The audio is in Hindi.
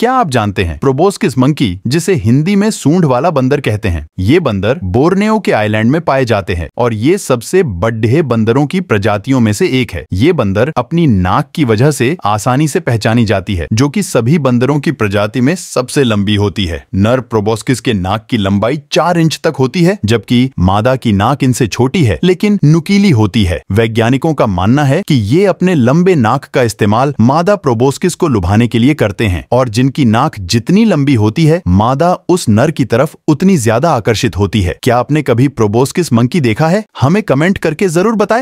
क्या आप जानते हैं प्रोबोस्किस मंकी जिसे हिंदी में सूंड वाला बंदर कहते हैं ये बंदर बोर्नियो के आइलैंड में पाए जाते हैं और ये सबसे बड्ढे बंदरों की प्रजातियों में से एक है ये बंदर अपनी नाक की वजह से आसानी से पहचानी जाती है जो कि सभी बंदरों की प्रजाति में सबसे लंबी होती है नर प्रोबोस्किस के नाक की लंबाई चार इंच तक होती है जबकि मादा की नाक इनसे छोटी है लेकिन नुकीली होती है वैज्ञानिकों का मानना है की ये अपने लंबे नाक का इस्तेमाल मादा प्रोबोस्किस को लुभाने के लिए करते हैं और जिन जिनकी नाक जितनी लंबी होती है मादा उस नर की तरफ उतनी ज्यादा आकर्षित होती है क्या आपने कभी प्रोबोस्किस मंकी देखा है हमें कमेंट करके जरूर बताएं